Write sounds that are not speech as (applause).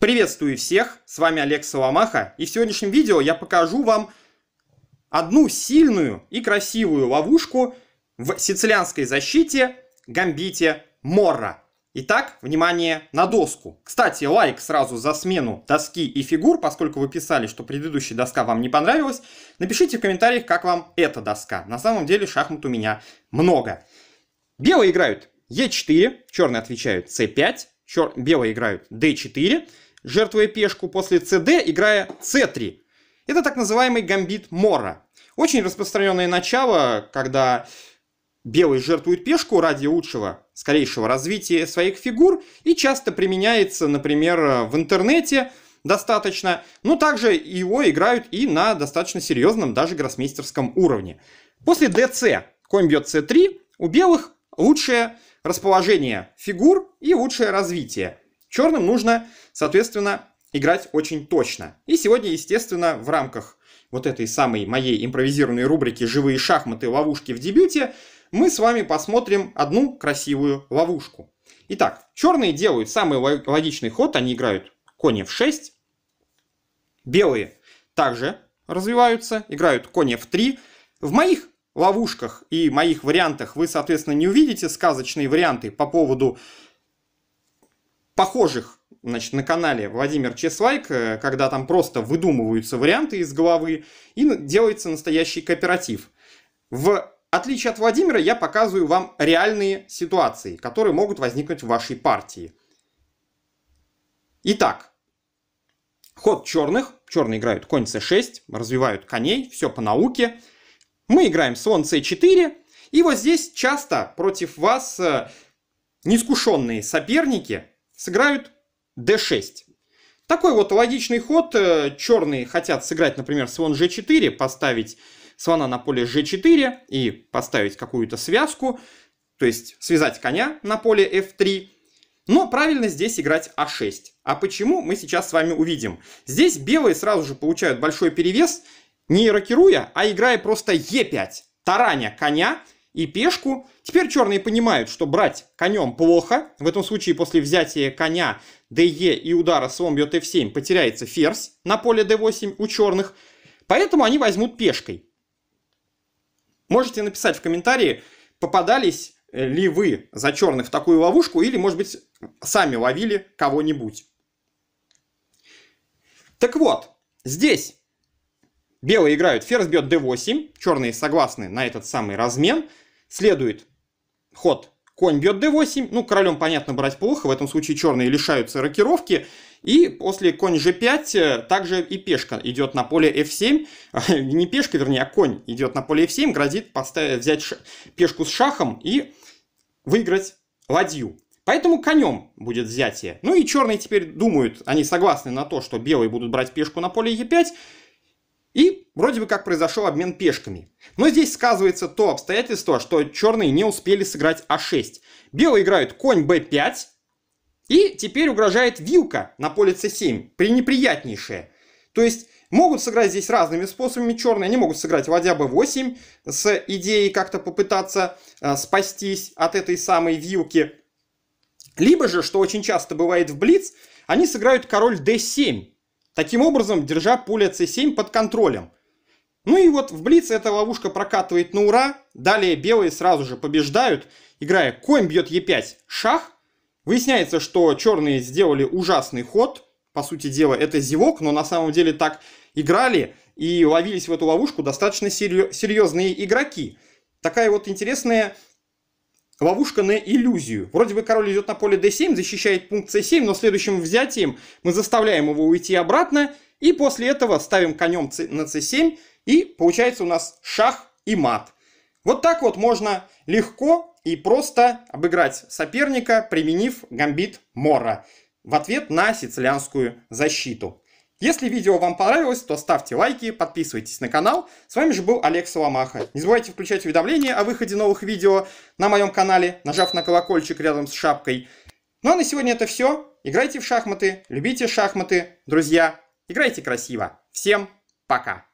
Приветствую всех, с вами Олег Соломаха, и в сегодняшнем видео я покажу вам одну сильную и красивую ловушку в сицилианской защите Гамбите Морра. Итак, внимание на доску. Кстати, лайк сразу за смену доски и фигур, поскольку вы писали, что предыдущая доска вам не понравилась. Напишите в комментариях, как вам эта доска. На самом деле шахмат у меня много. Белые играют Е4, черные отвечают С5, чер... белые играют D4, жертвуя пешку после cd, играя c3. Это так называемый гамбит Мора. Очень распространенное начало, когда белый жертвует пешку ради лучшего, скорейшего развития своих фигур и часто применяется, например, в интернете достаточно, но также его играют и на достаточно серьезном, даже гроссмейстерском уровне. После dc, конь бьет c3, у белых лучшее расположение фигур и лучшее развитие. Черным нужно, соответственно, играть очень точно. И сегодня, естественно, в рамках вот этой самой моей импровизированной рубрики «Живые шахматы. Ловушки в дебюте» мы с вами посмотрим одну красивую ловушку. Итак, черные делают самый логичный ход, они играют конь f6, белые также развиваются, играют конь f3. В моих ловушках и моих вариантах вы, соответственно, не увидите сказочные варианты по поводу похожих значит, на канале Владимир Чесвайк, э, когда там просто выдумываются варианты из головы и делается настоящий кооператив. В отличие от Владимира, я показываю вам реальные ситуации, которые могут возникнуть в вашей партии. Итак, ход черных. Черные играют конь c6, развивают коней, все по науке. Мы играем слон c4, и вот здесь часто против вас э, нескушенные соперники сыграют d6. Такой вот логичный ход. Э, черные хотят сыграть, например, слон g4, поставить слона на поле g4 и поставить какую-то связку, то есть связать коня на поле f3. Но правильно здесь играть а6. А почему, мы сейчас с вами увидим. Здесь белые сразу же получают большой перевес, не рокируя, а играя просто e5, тараня коня, и пешку. Теперь черные понимают, что брать конем плохо. В этом случае после взятия коня ДЕ и удара слон бьет F7 потеряется ферзь на поле D8 у черных. Поэтому они возьмут пешкой. Можете написать в комментарии, попадались э, ли вы за черных в такую ловушку, или, может быть, сами ловили кого-нибудь. Так вот, здесь Белые играют, ферзь бьет d8, черные согласны на этот самый размен. Следует ход конь бьет d8, ну, королем, понятно, брать плохо, в этом случае черные лишаются рокировки, и после конь g5 э, также и пешка идет на поле f7, (laughs) не пешка, вернее, а конь идет на поле f7, грозит поставить, взять ш... пешку с шахом и выиграть ладью. Поэтому конем будет взятие. Ну и черные теперь думают, они согласны на то, что белые будут брать пешку на поле e5, и вроде бы как произошел обмен пешками. Но здесь сказывается то обстоятельство, что черные не успели сыграть а6. Белые играют конь б 5 и теперь угрожает вилка на поле c7, пренеприятнейшая. То есть могут сыграть здесь разными способами черные, они могут сыграть ладья b8 с идеей как-то попытаться э, спастись от этой самой вилки. Либо же, что очень часто бывает в блиц, они сыграют король d7, Таким образом, держа поле c7 под контролем. Ну и вот в Блиц эта ловушка прокатывает на ура. Далее белые сразу же побеждают, играя конь бьет e5, шах. Выясняется, что черные сделали ужасный ход. По сути дела, это зевок, но на самом деле так играли и ловились в эту ловушку достаточно серьезные игроки. Такая вот интересная ловушка на иллюзию. Вроде бы король идет на поле d7, защищает пункт c7, но следующим взятием мы заставляем его уйти обратно, и после этого ставим конем на c7, и получается у нас шах и мат. Вот так вот можно легко и просто обыграть соперника, применив гамбит Мора в ответ на сицилианскую защиту. Если видео вам понравилось, то ставьте лайки, подписывайтесь на канал. С вами же был Олег Соломаха. Не забывайте включать уведомления о выходе новых видео на моем канале, нажав на колокольчик рядом с шапкой. Ну а на сегодня это все. Играйте в шахматы, любите шахматы, друзья. Играйте красиво. Всем пока!